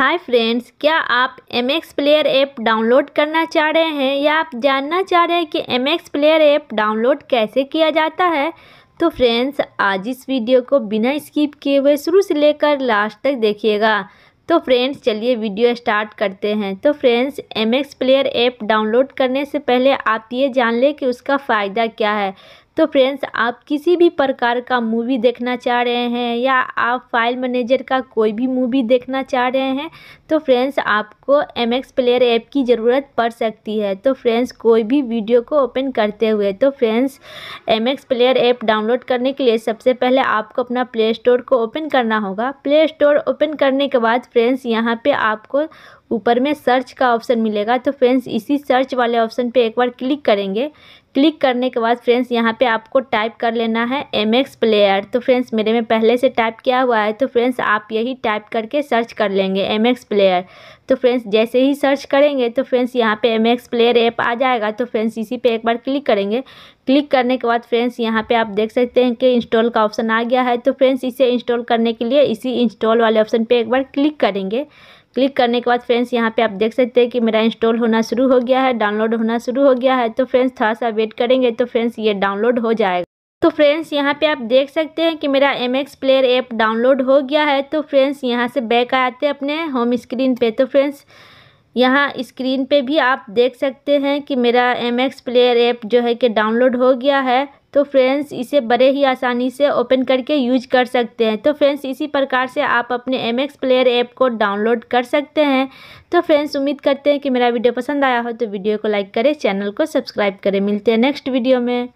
हाय friends क्या आप M X Player app download करना चाह रहे हैं या आप जानना चाह रहे हैं कि M X Player app download कैसे किया जाता है तो फ्रेंड्स आज इस वीडियो को बिना स्किप किए हुए शुरू से लेकर लास्ट तक देखिएगा तो फ्रेंड्स चलिए वीडियो स्टार्ट करते हैं तो friends M X Player app download करने से पहले आप ये जान लें कि उसका फ़ायदा क्या है तो फ्रेंड्स आप किसी भी प्रकार का मूवी देखना चाह रहे हैं या आप फाइल मैनेजर का कोई भी मूवी देखना चाह रहे हैं तो फ्रेंड्स आपको एम एक्स प्लेयर ऐप की ज़रूरत पड़ सकती है तो फ्रेंड्स कोई भी वीडियो को ओपन करते हुए तो friends M X Player app download करने के लिए सबसे पहले आपको अपना प्ले स्टोर को ओपन करना होगा प्ले स्टोर ओपन करने के बाद फ्रेंड्स यहाँ पर आपको ऊपर में सर्च का ऑप्शन मिलेगा तो फ्रेंड्स इसी सर्च वाले ऑप्शन पे एक बार क्लिक करेंगे क्लिक करने के बाद फ्रेंड्स यहाँ पे आपको टाइप कर लेना है एम एक्स प्लेयर तो फ्रेंड्स मेरे में पहले से टाइप किया हुआ है तो फ्रेंड्स आप यही टाइप करके सर्च कर लेंगे एम एक्स प्लेयर तो फ्रेंड्स जैसे ही सर्च करेंगे तो फ्रेंड्स यहाँ पे एम एक्स प्लेयर ऐप आ जाएगा तो फ्रेंड्स इसी पे एक बार क्लिक करेंगे क्लिक करने के बाद फ्रेंड्स यहाँ पे आप देख सकते हैं कि इंस्टॉल का ऑप्शन आ गया है तो फ्रेंड्स इसे इंस्टॉल करने के लिए इसी इंस्टॉल वाले ऑप्शन पर एक बार क्लिक करेंगे क्लिक करने के बाद फ्रेंड्स यहाँ पे आप देख सकते हैं कि मेरा इंस्टॉल होना शुरू हो गया है डाउनलोड होना शुरू हो गया है तो फ्रेंड्स थोड़ा सा वेट करेंगे तो फ्रेंड्स ये डाउनलोड हो जाएगा तो फ्रेंड्स यहाँ पे आप देख सकते हैं कि मेरा M X Player app download हो गया है तो फ्रेंड्स यहाँ से बैक आते हैं अपने होम स्क्रीन पे तो फ्रेंड्स यहाँ स्क्रीन पे भी आप देख सकते हैं कि मेरा एम एक्स प्लेयर ऐप जो है कि डाउनलोड हो गया है तो फ्रेंड्स इसे बड़े ही आसानी से ओपन करके यूज कर सकते हैं तो फ्रेंड्स इसी प्रकार से आप अपने एम एक्स प्लेयर ऐप को डाउनलोड कर सकते हैं तो फ्रेंड्स उम्मीद करते हैं कि मेरा वीडियो पसंद आया हो तो वीडियो को लाइक करें चैनल को सब्सक्राइब करें मिलते हैं नेक्स्ट वीडियो में